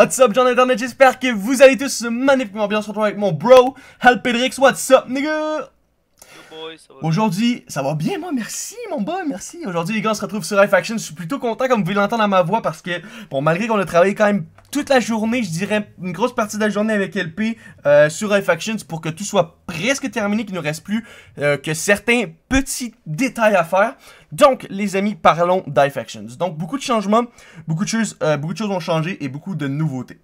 What's up, gens d'internet, j'espère que vous allez tous magnifiquement bien. On se retrouver avec mon bro, Pedrix, What's up, nigga? Aujourd'hui, ça va bien, moi, merci, mon boy, merci. Aujourd'hui, les gars, on se retrouve sur Life Je suis plutôt content, comme vous pouvez l'entendre à ma voix, parce que, bon, malgré qu'on a travaillé quand même toute la journée, je dirais une grosse partie de la journée avec LP euh, sur Life pour que tout soit presque terminé, qu'il ne reste plus euh, que certains petits détails à faire. Donc, les amis, parlons d'IFactions. Donc, beaucoup de changements, beaucoup de choses, euh, beaucoup de choses ont changé et beaucoup de nouveautés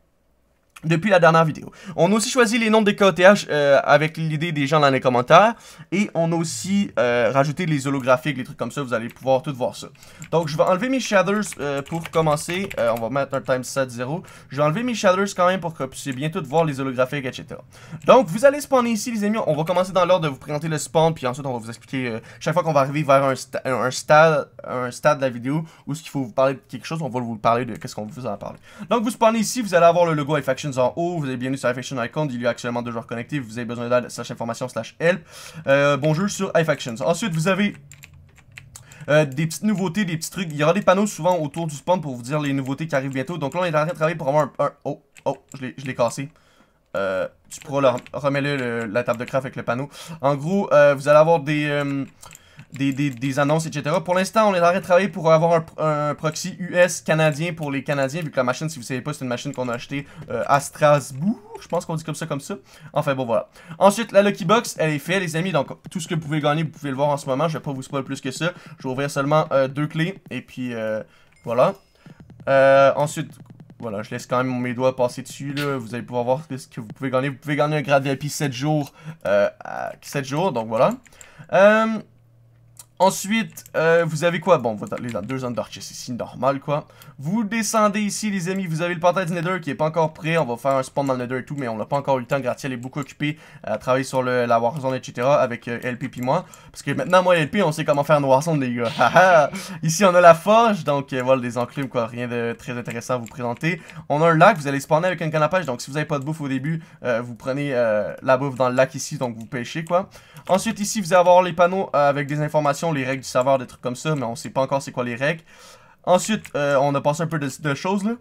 depuis la dernière vidéo. On a aussi choisi les noms des KOTH euh, avec l'idée des gens dans les commentaires. Et on a aussi euh, rajouté les holographiques, les trucs comme ça. Vous allez pouvoir tout voir ça. Donc, je vais enlever mes shaders euh, pour commencer. on va mettre un time set 0. Je vais enlever mes shaders quand même pour que vous puissiez bien tout voir les holographiques, etc. Donc, vous allez spawner ici, les amis. On va commencer dans l'ordre de vous présenter le spawn. Puis ensuite, on va vous expliquer chaque fois qu'on va arriver vers un, un, stade, un stade de la vidéo où ce qu'il faut vous parler de quelque chose, on va vous parler de qu'est-ce qu'on vous en parler. Donc, vous spawnez ici. Vous allez avoir le logo iFaction en haut. Vous avez bienvenue sur iFactions Icon. Il y a actuellement deux joueurs connectés. Vous avez besoin d'aide, slash information, slash help. Euh, bonjour sur iFactions. Ensuite, vous avez euh, des petites nouveautés, des petits trucs. Il y aura des panneaux souvent autour du spawn pour vous dire les nouveautés qui arrivent bientôt. Donc là, on est en train de travailler pour avoir un... oh, oh, je l'ai cassé. Euh, tu pourras leur... la table de craft avec le panneau. En gros, vous allez avoir des des, des, annonces, etc. Pour l'instant, on est en train de travailler pour avoir un, proxy US canadien pour les Canadiens, vu que la machine, si vous ne savez pas, c'est une machine qu'on a acheté euh, à Strasbourg. Je pense qu'on dit comme ça, comme ça. Enfin, bon, voilà. Ensuite, la Lucky Box, elle est faite, les amis. Donc, tout ce que vous pouvez gagner, vous pouvez le voir en ce moment. Je ne vais pas vous spoiler plus que ça. Je vais ouvrir seulement euh, deux clés. Et puis, euh, voilà. ensuite, voilà, je laisse quand même mes doigts passer dessus, là. Vous allez pouvoir voir ce que vous pouvez gagner. Vous pouvez gagner un grade VIP 7 jours, euh, 7 jours, donc voilà. Euh, Ensuite, euh, vous avez quoi? Bon, les deux zones Chests ici, normal, quoi. Vous descendez ici, les amis, vous avez le portail du Nether qui est pas encore prêt. On va faire un spawn dans le Nether et tout, mais on n'a pas encore eu le temps. Gratiel est beaucoup occupé à travailler sur le, la Warzone, etc. avec euh, LP et moi. Parce que maintenant, moi et LP, on sait comment faire une Warzone, les gars. ici, on a la forge, donc euh, voilà, des enclumes, quoi. Rien de très intéressant à vous présenter. On a un lac, vous allez spawner avec un canapage Donc, si vous avez pas de bouffe au début, vous prenez la bouffe dans le lac ici, donc vous pêchez, quoi. Ensuite, ici, vous allez avoir les panneaux avec des informations les règles du serveur, des trucs comme ça, mais on sait pas encore c'est quoi les règles. Ensuite, euh, on a passé un peu de, choses là.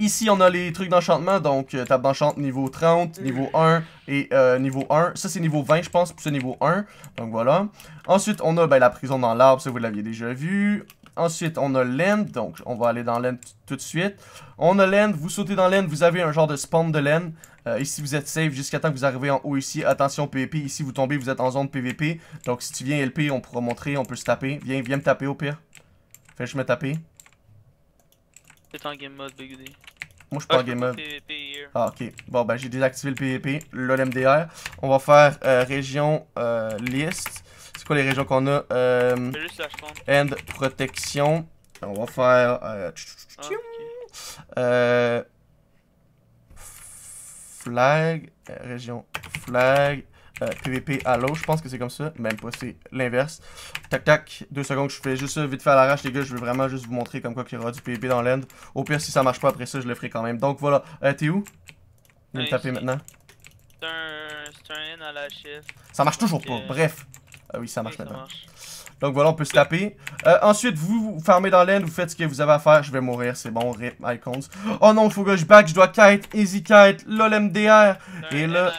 Ici, on a les trucs d'enchantement, donc euh, table d'enchantement niveau 30, mm. niveau 1 et euh, niveau 1. Ça, c'est niveau 20, je pense, puis c'est niveau 1. Donc voilà. Ensuite, on a ben, la prison dans l'arbre, ça vous l'aviez déjà vu. Ensuite, on a l'end, donc on va aller dans l'end tout de suite. On a l'end, vous sautez dans l'end, vous avez un genre de spawn de l'end. Euh, ici, vous êtes safe jusqu'à temps que vous arrivez en haut ici. Attention PVP. Ici, vous tombez, vous êtes en zone PVP. Donc, si tu viens LP, on pourra montrer, on peut se taper. Viens, viens me taper au pire. Fais je me taper. T'es en game mode, Moi, je pas en ah, game mode. Ah, ok. Bon, ben, j'ai désactivé le PVP, MDR On va faire euh, région euh, list. C'est quoi les régions qu'on a euh, End protection. On va faire. Euh, ah, Euh flag, euh, région flag, euh, PVP l'eau je pense que c'est comme ça, même ben, pas, c'est l'inverse. Tac tac, deux secondes, je fais juste ça vite fait à l'arrache les gars, je veux vraiment juste vous montrer comme quoi qu'il y aura du PVP dans l'end. Au pire, si ça marche pas après ça, je le ferai quand même. Donc voilà, euh, t'es où Je vais ben, taper maintenant. C'est à la shift. Ça marche toujours pas, euh, bref. Ah oui, ça marche maintenant. Donc voilà, on peut se taper. Euh, ensuite, vous, vous farmez dans l'end, vous faites ce que vous avez à faire. Je vais mourir, c'est bon, rip, icons. Oh non, faut que je back, je dois kite, easy kite, lol MDR. Et là...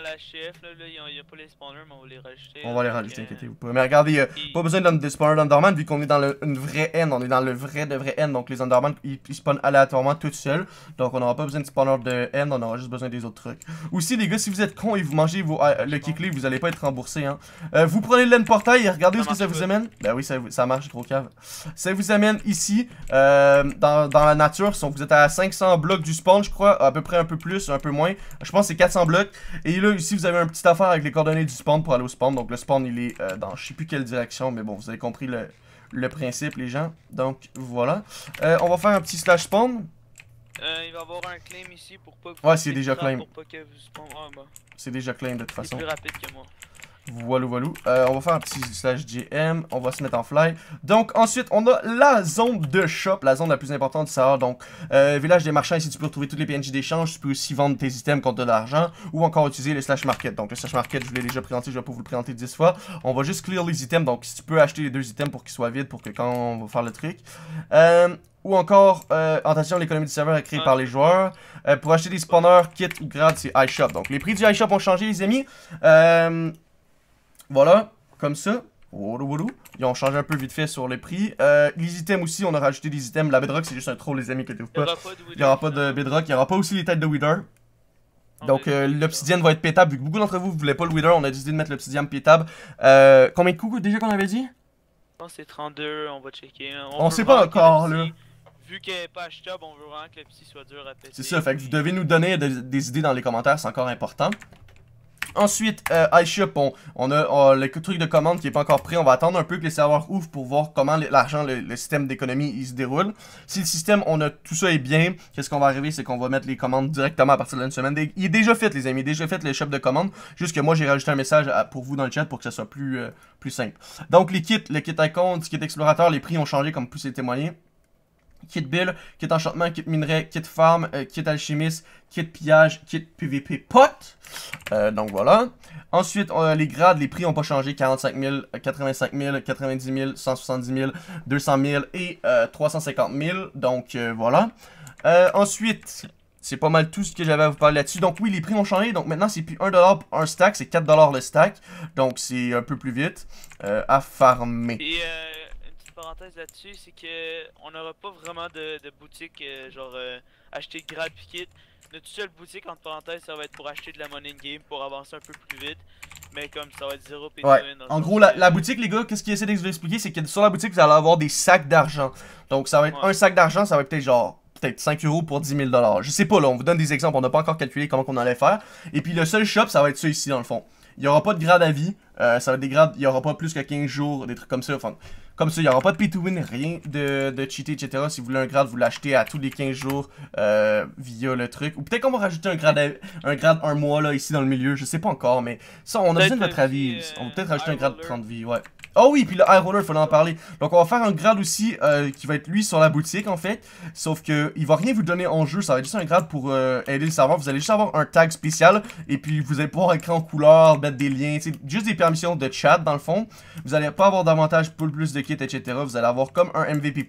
On va les rajouter, euh, inquiétez-vous pas. Mais regardez, euh, pas besoin de spawner d'Underman, vu qu'on est dans une vraie end On est dans le vrai de vrai end Donc les Underman, ils, spawn spawnent aléatoirement tout seuls. Donc on n'aura pas besoin de spawner de end, on aura juste besoin des autres trucs. Aussi, les gars, si vous êtes con et vous mangez le kick le vous allez pas être remboursé. Hein. vous prenez l'end portail et regardez ce que ça vous amène. Ben oui, ça, marche, marche, trop cave. Ça vous amène ici, euh, dans, dans, la nature. Donc, vous êtes à 500 blocs du spawn, je crois. À peu près un peu plus, un peu moins. Je pense que c'est 400 blocs. Et là, ici, vous avez un petit affaire avec les coordonnées du spawn pour aller au spawn. Donc, le spawn, il est euh, dans je sais plus quelle direction. Mais bon, vous avez compris le, le principe, les gens. Donc, voilà. Euh, on va faire un petit slash spawn. il va y avoir un claim ici pour pas Ouais, c'est déjà claim. C'est déjà claim de toute façon. plus rapide que moi. Voilà, voilà. Euh, on va faire un petit slash GM. On va se mettre en fly. Donc, ensuite, on a la zone de shop, la zone la plus importante du serveur Donc, euh, village des marchands, ici, tu peux retrouver tous les PNJ d'échange. Tu peux aussi vendre tes items contre de l'argent ou encore utiliser le slash market. Donc, le slash market, je vous l'ai déjà présenté, je vais pas vous le présenter 10 fois. On va juste clear les items. Donc, si tu peux acheter les deux items pour qu'ils soient vides, pour que quand on va faire le truc. Euh, ou encore, euh, attention, l'économie du serveur est créée par les joueurs. Euh, pour acheter des spawners, kits ou grades, c'est iShop. Donc, les prix du iShop ont changé, les amis. Euh, voilà, comme ça. Ils ont changé un peu vite fait sur les prix. Euh, les items aussi, on a rajouté des items. La bedrock, c'est juste un troll, les amis, que vous pas. Il n'y aura pas de bedrock. Il n'y aura pas aussi les têtes de Wither. Donc euh, l'obsidienne va être pétable. Vu que beaucoup d'entre vous ne voulaient pas le Wither, on a décidé de mettre l'obsidienne pétable. Euh, combien de coups déjà qu'on avait dit Je c'est 32, on va checker. On, sait pas encore, là vu qu'elle n'est pas achetable, on veut vraiment que le psy soit dur à péter. C'est ça, fait que vous devez nous donner des idées dans les commentaires, c'est encore important. Ensuite, euh, iShop, on, on, a le truc de commande qui n'est pas encore prêt, On va attendre un peu que les serveurs ouvrent pour voir comment l'argent, le, système d'économie, il se déroule. Si le système, on a tout ça est bien, qu'est-ce qu'on va arriver, c'est qu'on va mettre les commandes directement à partir de la semaine. Il est déjà fait, les amis, il est déjà fait le shop de commandes, Juste que moi, j'ai rajouté un message pour vous dans le chat pour que ça soit plus, euh, plus simple. Donc, les kits, le kit icon, le kit explorateur, les prix ont changé comme plus c'est témoigné kit build, kit enchantement, kit minerai, kit farm, euh, kit alchimiste, kit pillage, kit PVP pot. Euh, donc voilà. Ensuite, euh, les grades, les prix n'ont pas changé. 45 000, 85 000, 90 000, 170 000, 200 000 et 350 000. Donc voilà. ensuite, c'est pas mal tout ce que j'avais à vous parler là-dessus. Donc oui, les prix ont changé. Donc maintenant, c'est plus 1$ pour un stack, c'est 4$ le stack. Donc c'est un peu plus vite à farmer. Et parenthèse là-dessus, c'est que on n'aura pas vraiment de, de boutique euh, genre euh, acheter grade piquet. Notre seule boutique entre parenthèses, ça va être pour acheter de la money game pour avancer un peu plus vite. Mais comme ça va être zéro e ouais. En gros, la, euh, la, boutique, les gars, qu'est-ce de essaie expliquer c'est que sur la boutique, vous allez avoir des sacs d'argent. Donc ça va être un sac d'argent, ça va être peut-être genre peut-être 5 euros pour 10 000 Je sais pas, là, on vous donne des exemples, on n'a pas encore calculé comment qu'on allait faire. Et puis le seul shop, ça va être ça ici dans le fond. Il n'y aura pas de grade à vie, euh, ça va être des grades, il n'y aura pas plus que 15 jours, des trucs comme ça. Enfin, comme ça, il aura pas de p 2 win rien de, de cheaté, etc. Si vous voulez un grade, vous l'achetez à tous les 15 jours euh, via le truc. Ou peut-être qu'on va rajouter un grade, un grade un mois là, ici dans le milieu, je sais pas encore, mais ça, on a besoin de votre avis. On va peut-être rajouter un euh, grade de 30 vies, ouais. Oh oui, puis le high il fallait en parler. Donc on va faire un grade aussi euh, qui va être lui sur la boutique en fait. Sauf que il va rien vous donner en jeu, ça va être juste un grade pour euh, aider le serveur. Vous allez juste avoir un tag spécial et puis vous allez pouvoir écrire en couleur, mettre des liens, juste des permissions de chat dans le fond. Vous allez pas avoir davantage le plus de kits, etc. Vous allez avoir comme un MVP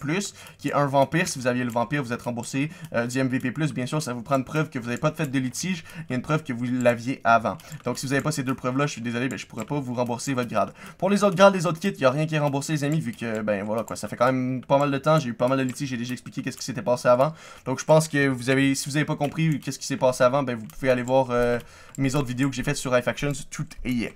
qui est un vampire. Si vous aviez le vampire, vous êtes remboursé euh, du MVP Bien sûr, ça vous prend une preuve que vous n'avez pas fait de litige et une preuve que vous l'aviez avant. Donc si vous n'avez pas ces deux preuves là, je suis désolé, mais je pourrais pas vous rembourser votre grade. Pour les autres grades, les autres il n'y a rien qui est remboursé, les amis, vu que, ben voilà, quoi, ça fait quand même pas mal de temps, j'ai eu pas mal de litiges, j'ai déjà expliqué qu'est-ce qui s'était passé avant. Donc, je pense que vous avez, si vous avez pas compris qu'est-ce qui s'est passé avant, ben vous pouvez aller voir euh, mes autres vidéos que j'ai faites sur iFactions, tout est yeah.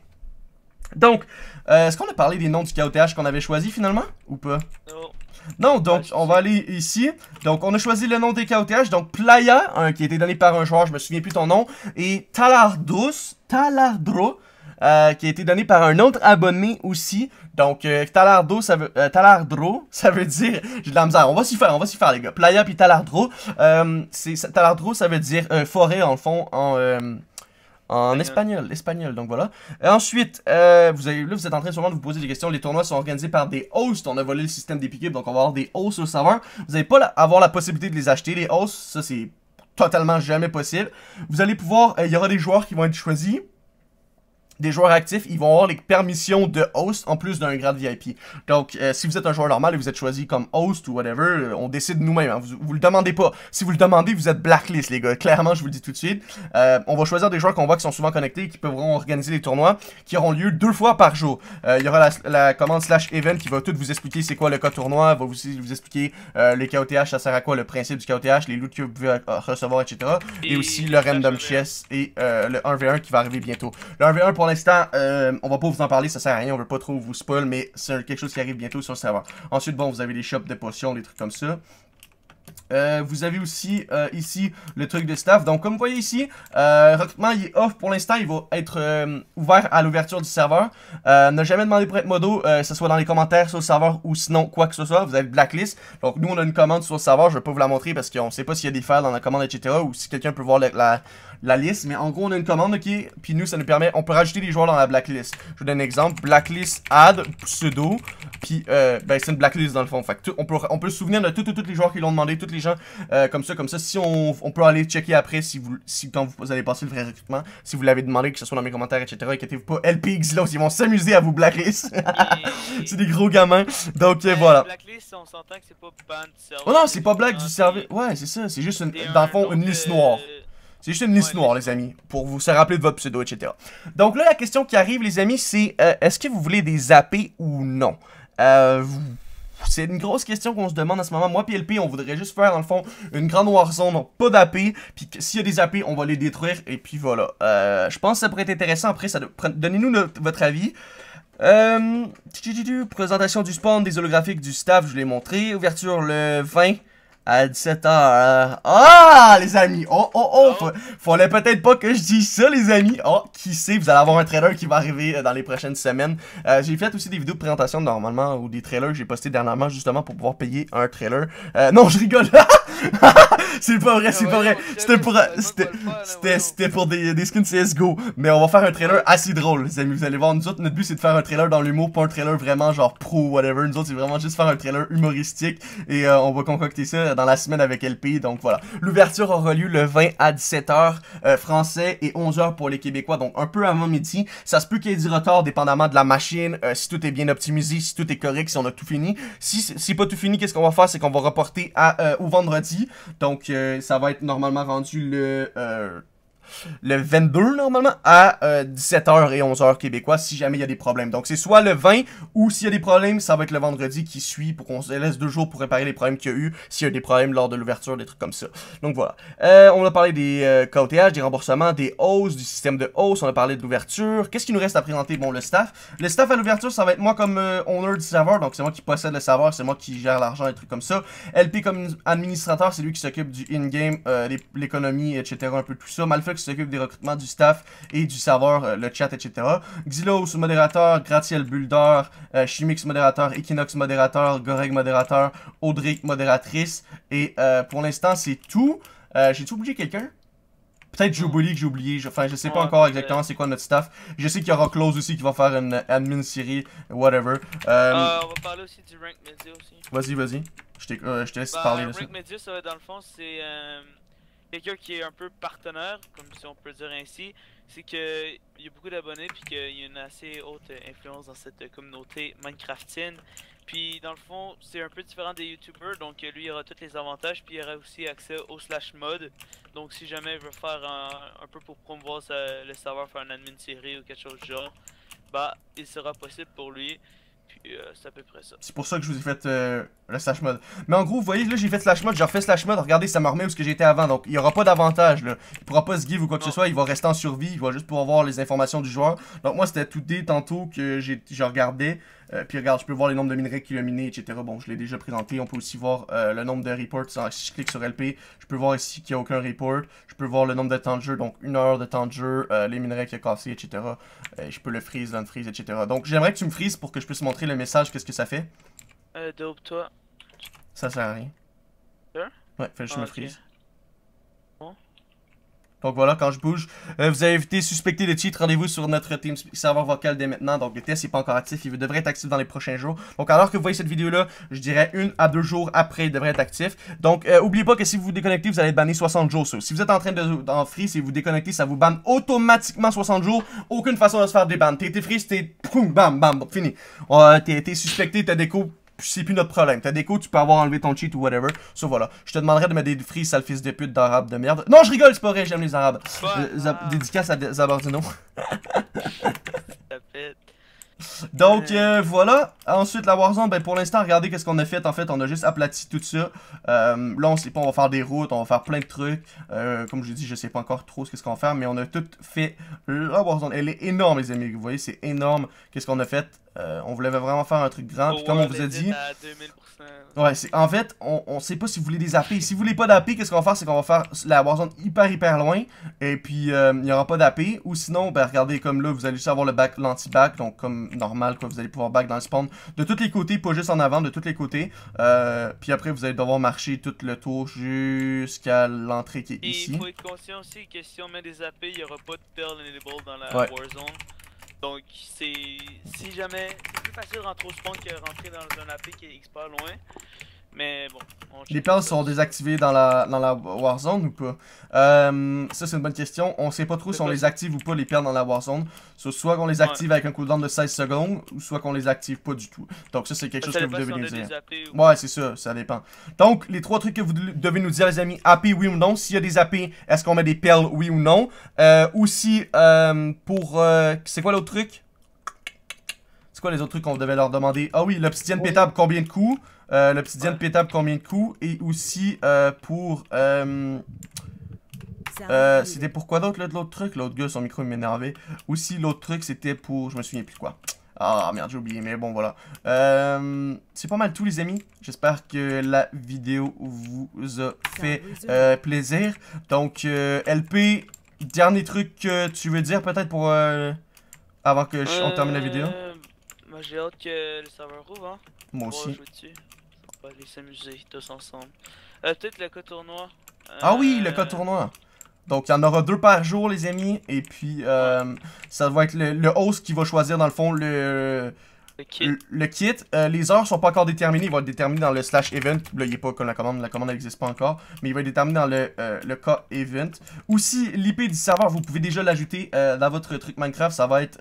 Donc, euh, est-ce qu'on a parlé des noms du KOTH qu'on avait choisi finalement, ou pas Non. Non, donc ah, on va aller ici. Donc on a choisi le nom des KOTH. Donc Playa, qui a été donné par un joueur, je me souviens plus ton nom. Et Talardos Talardro, euh, qui a été donné par un autre abonné aussi. Donc, euh, Talardo Talardro, ça veut, euh, ça veut dire, j'ai de la misère, on va s'y faire, on va s'y faire les gars. Playa puis Talardro, c'est, Talardro, ça veut dire forêt en fond, en... En espagnol, l'espagnol donc voilà. Et ensuite, vous avez, vous êtes en train sûrement de vous poser des questions. Les tournois sont organisés par des hosts. On a volé le système des piquets, donc on va avoir des hosts au serveur. Vous n'allez pas avoir la possibilité de les acheter. Les hosts, ça, c'est totalement jamais possible. Vous allez pouvoir, il y aura des joueurs qui vont être choisis des joueurs actifs, ils vont avoir les permissions de host en plus d'un grade VIP. Donc, euh, si vous êtes un joueur normal et vous êtes choisi comme host ou whatever, euh, on décide nous-mêmes. Hein. Vous, vous le demandez pas. Si vous le demandez, vous êtes blacklist, les gars. Clairement, je vous le dis tout de suite. Euh, on va choisir des joueurs qu'on voit qui sont souvent connectés, et qui pourront organiser des tournois, qui auront lieu deux fois par jour. il y aura la, commande slash event qui va tout vous expliquer c'est quoi le cas tournoi, va vous, vous expliquer le KOTH, ça sert à quoi, le principe du KOTH, les loots que vous pouvez recevoir, etc. Et, aussi le random chess et le 1v1 qui va arriver bientôt. Le 1v1 pour l'instant, euh, on va pas vous en parler, ça sert à rien, on veut pas trop vous spoil, mais c'est quelque chose qui arrive bientôt sur le serveur. Ensuite, bon, vous avez les shops de potions, des trucs comme ça. Euh, vous avez aussi euh, ici le truc de staff. Donc comme vous voyez ici, euh, recrutement il est off pour l'instant. Il va être ouvert à l'ouverture du serveur. ne jamais demandé pour être modo, que ce soit dans les commentaires sur le serveur ou sinon quoi que ce soit. Vous avez blacklist. Donc nous on a une commande sur le serveur. Je vais pas vous la montrer parce qu'on sait pas s'il y a des files dans la commande etc. Ou si quelqu'un peut voir la, la, liste. Mais en gros on a une commande qui Puis nous ça nous permet, on peut rajouter des joueurs dans la blacklist. Je vous donne un exemple. Blacklist add pseudo. Puis ben, c'est une blacklist dans le fond. Fait on, peut, on peut se souvenir de tous les joueurs qui l'ont demandé, toutes les gens. Euh, comme ça, comme ça. Si on, peut aller checker après, si vous, si quand vous allez passer le vrai recrutement, si vous l'avez demandé, que ce soit dans mes commentaires, etc. Inquiétez-vous pas, LPX, là, ils vont s'amuser à vous blaguer c'est des gros gamins. Donc euh, voilà. Oh non, c'est pas black du service Ouais, c'est ça. C'est juste, dans le fond, une liste euh, noire. C'est juste une liste noire, les amis, pour vous se rappeler de votre pseudo, etc. Donc là, la question qui arrive, les amis, c'est est-ce que vous voulez des AP ou non euh, c'est une grosse question qu'on se demande en ce moment. Moi P.L.P. on voudrait juste faire, dans le fond, une grande warzone, donc pas d'AP. Puis s'il y a des AP, on va les détruire. Et puis voilà. Euh, je pense que ça pourrait être intéressant. Après, ça donnez-nous votre avis. Euh... présentation du spawn, des holographiques, du staff, je l'ai montré. Ouverture le 20 à 17h. Hein. Ah, les amis. Oh, oh, oh. oh. fallait peut-être pas que je dise ça, les amis. Oh, qui sait, vous allez avoir un trailer qui va arriver euh, dans les prochaines semaines. Euh, j'ai fait aussi des vidéos de présentation normalement ou des trailers que j'ai posté dernièrement justement pour pouvoir payer un trailer. Euh, non, je rigole. c'est pas vrai, c'est ah pas vrai. C'était pour, c'était, pour des, des, skins CSGO. Mais on va faire un trailer assez drôle, les amis. Vous allez voir, nous autres, notre but c'est de faire un trailer dans l'humour, pas un trailer vraiment genre pro, whatever. Nous autres, c'est vraiment juste faire un trailer humoristique et euh, on va concocter ça dans la semaine avec LP. Donc voilà. L'ouverture aura lieu le 20 à 17h euh, français et 11h pour les Québécois. Donc un peu avant midi. Ça se peut qu'il y ait du retard dépendamment de la machine. Euh, si tout est bien optimisé, si tout est correct, si on a tout fini. Si, c'est pas tout fini, qu'est-ce qu'on va faire? C'est qu'on va reporter à, euh, au vendredi. Donc ça va être normalement rendu le le 22 normalement, à 17h euh, et 11h québécois si jamais il y a des problèmes. Donc c'est soit le 20 ou s'il y a des problèmes, ça va être le vendredi qui suit pour qu'on se laisse deux jours pour réparer les problèmes qu'il y a eu, s'il y a des problèmes lors de l'ouverture, des trucs comme ça. Donc voilà. Euh, on a parlé des euh, des remboursements, des hausses, du système de hausse, on a parlé de l'ouverture. Qu'est-ce qui nous reste à présenter? Bon, le staff. Le staff à l'ouverture, ça va être moi comme owner du serveur, donc c'est moi qui possède le serveur, c'est moi qui gère l'argent, des trucs comme ça. LP comme administrateur, c'est lui qui s'occupe du in-game, l'économie, etc., un peu tout ça. Malfux qui s'occupe des recrutements du staff et du serveur, euh, le chat, etc. Xylos, modérateur, Gratiel Builder, euh, Chimix, modérateur, Equinox, modérateur, Goreg, modérateur, Audric, modératrice. Et euh, pour l'instant, c'est tout. J'ai-tu oublié quelqu'un? Peut-être oublié, que j'ai oublié, enfin je sais pas encore exactement c'est quoi notre staff. Je sais qu'il y aura Close aussi qui va faire une admin série, whatever. on va parler aussi du Rank Media aussi. Vas-y, vas-y. Je, te laisse ben, parler. Le Rank Media, ça, dans le fond, c'est quelqu'un qui est un peu partenaire, comme si on peut dire ainsi, c'est qu'il y a beaucoup d'abonnés puis qu'il y a une assez haute influence dans cette communauté Minecraftine. Puis dans le fond, c'est un peu différent des YouTubers, donc lui il aura tous les avantages, puis il aura aussi accès au slash mode. Donc si jamais il veut faire un, peu pour promouvoir le serveur, faire un admin série ou quelque chose du genre, bah il sera possible pour lui. Euh, c'est pour ça que je vous ai fait euh, le slash mode. Mais en gros, vous voyez, là j'ai fait slash mode, j'ai refait slash mode. Regardez, ça me remet où ce que j'étais avant. Donc il n'y aura pas d'avantage. Là. Il pourra pas se give ou quoi que ce soit. Il va rester en survie. Il va juste pouvoir voir les informations du joueur. Donc moi, c'était tout dé tantôt que j'ai, je regardais. Euh, puis regarde, je peux voir les nombre de minerais qu'il a miné, etc. Bon, je l'ai déjà présenté. On peut aussi voir euh, le nombre de reports. Si je clique sur LP, je peux voir ici qu'il n'y a aucun report. Je peux voir le nombre de temps de jeu, donc une heure de temps de jeu, euh, les minerais qu'il a cassés, etc. je peux le freeze, le freeze, etc. Donc j'aimerais que tu me freezes pour que je puisse montrer le message, qu'est-ce que ça fait. Euh, toi. Ça sert à rien. Ouais, fais, je me ah, freeze. Donc voilà, quand je bouge, euh, vous avez été suspecté de cheat. Rendez-vous sur notre team serveur vocal dès maintenant. Donc le test n'est pas encore actif. Il devrait être actif dans les prochains jours. Donc alors que vous voyez cette vidéo-là, je dirais une à deux jours après, il devrait être actif. Donc euh, oubliez pas que si vous vous déconnectez, vous allez être banné 60 jours. Si vous êtes en train de en free, si vous déconnectez, ça vous banne automatiquement 60 jours. Aucune façon de se faire débanner. T'es free, t'es bam bam, fini. Euh, t'es suspecté, t'as des c'est plus notre problème. T'as des coups, tu peux avoir enlevé ton cheat ou whatever. So voilà. Je te demanderais de mettre des frises, sale fils de pute d'arabe de merde. Non, je rigole, c'est pas vrai, j'aime les arabes. Euh, dédicace à Zabardino. Donc euh. Euh, voilà, ensuite la Warzone, ben, pour l'instant regardez qu'est-ce qu'on a fait, en fait on a juste aplati tout ça, là on sait pas, on va faire des routes, on va faire plein de trucs, comme je dis je sais pas encore trop ce qu'est-ce qu'on va faire, mais on a tout fait, la Warzone elle est énorme les amis, vous voyez c'est énorme qu'est-ce qu'on a fait, euh, on voulait vraiment faire un truc grand, comme on vous a dit... Ouais, 2000%. en fait, on, sait pas si vous voulez des AP. Si vous voulez pas d'AP, qu'est-ce qu'on va faire, c'est qu'on va faire la Warzone hyper hyper loin, et puis euh, il y n'y aura pas d'AP, ou sinon, ben regardez, comme là, vous allez juste avoir le back, l'anti-back, donc comme normal, quoi, vous allez pouvoir back dans le spawn de tous les côtés, pas juste en avant, de tous les côtés, euh, puis après, vous allez devoir marcher tout le tour jusqu'à l'entrée qui est et ici. il faut être conscient aussi que si on met des AP, il y aura pas de Pearl ball dans la Warzone. Donc, c'est. Si jamais. C'est plus facile de rentrer au spawn que rentrer dans un AP qui est pas loin. Mais bon. les perles sont désactivées dans la, dans la Warzone ou pas euh, Ça, c'est une bonne question. On sait pas trop si on les active ou pas, les perles dans la Warzone. Soit qu'on les active avec un cooldown de 16 secondes, ou soit qu'on les active pas du tout. Donc, ça, c'est quelque chose que vous devez nous dire. Ouais, c'est ça, ça dépend. Donc, les trois trucs que vous devez nous dire, les amis AP, oui ou non. S'il y a des AP, est-ce qu'on met des perles, oui ou non euh, Aussi, euh, pour. Euh, c'est quoi l'autre truc C'est quoi les autres trucs qu'on devait leur demander Ah oui, l'obsidienne pétable, combien de coups euh, le petit diable pétable, combien de coups? Et aussi euh, pour... Euh, euh c'était pour quoi d'autre, l'autre truc? L'autre gars, son micro, m'énervait. Aussi, l'autre truc, c'était pour... Je me souviens plus quoi. Ah, merde, j'ai oublié, mais bon, voilà. c'est pas mal tout, les amis. J'espère que la vidéo vous a fait plaisir. Donc, LP, dernier truc que tu veux dire, peut-être, pour... avant que termine la vidéo? Moi, j'ai hâte que le serveur rouvre, hein, Moi aussi. On va aller s'amuser tous ensemble. Euh, peut le cas tournoi. Ah oui, le euh, cas tournoi. Donc, il y en aura deux par jour, les amis. Et puis, euh, ça va être le, host qui va choisir, dans le fond, le... Le kit. Le, euh, les heures sont pas encore déterminées. Il va être déterminé dans le slash event. Là, il pas comme la commande. La commande n'existe pas encore. Mais il va être déterminé dans le, le cas event. Aussi, l'IP du serveur, vous pouvez déjà l'ajouter dans votre truc Minecraft. Ça va être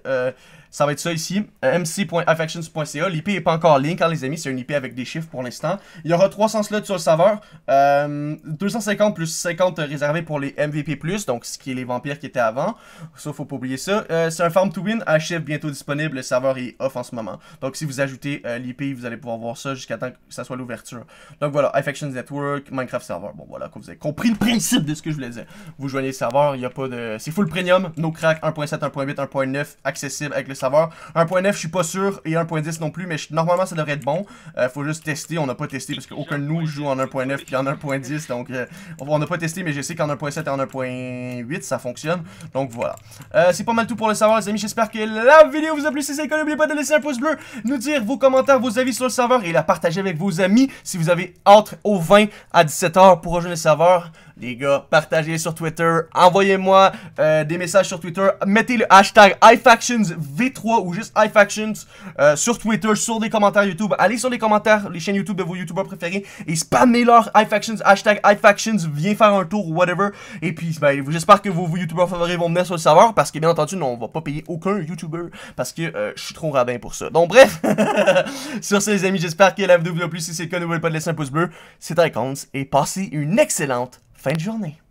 ça va être ça ici, euh, mc.affections.ca. L'IP n'est pas encore link, hein, les amis, c'est une IP avec des chiffres pour l'instant. Il y aura 300 slots sur le serveur, 250 euh, plus 50 réservés pour les MVP+, donc ce qui est les vampires qui étaient avant. Ça, faut pas oublier ça. Euh, c'est un farm to win, HF bientôt disponible, le serveur est off en ce moment. Donc si vous ajoutez l'IP, vous allez pouvoir voir ça jusqu'à temps que ça soit l'ouverture. Donc voilà, Affections Network, Minecraft Server. Bon voilà, que vous avez compris le principe de ce que je vous disais Vous joignez le serveur, il n'y a pas de... C'est full premium, no crack, 1.7, 1.8, 1.9, accessible avec le saveurs. 1.9, je suis pas sûr, et 1.10 non plus, mais normalement, ça devrait être bon. Euh, faut juste tester, on n'a pas testé, parce qu'aucun de nous joue en 1.9 puis en 1.10, donc euh, on n'a pas testé, mais je sais qu'en 1.7 et en 1.8, ça fonctionne. Donc voilà. Euh, c'est pas mal tout pour le serveur les amis. J'espère que la vidéo vous a plu. Si c'est le cas, n'oubliez pas de laisser un pouce bleu, nous dire vos commentaires, vos avis sur le serveur et la partager avec vos amis si vous avez entre au 20 à 17h pour rejoindre le serveur les gars, partagez sur Twitter, envoyez-moi euh, des messages sur Twitter, mettez le hashtag iFactionsV3 ou juste iFactions euh, sur Twitter, sur des commentaires YouTube. Allez sur les commentaires, les chaînes YouTube de vos YouTubers préférés et spammez leur iFactions, hashtag iFactions, viens faire un tour ou whatever. Et puis, ben, j'espère que vos, youtubeurs YouTubers favoris vont venir sur le serveur parce que, bien entendu, non, on va pas payer aucun YouTuber parce que euh, je suis trop rabin pour ça. Donc, bref, sur ce, les amis, j'espère que la vidéo vous a plu. Si c'est le cas, n'oubliez pas de laisser un pouce bleu. C'était Icons et passez une excellente Fin de journée.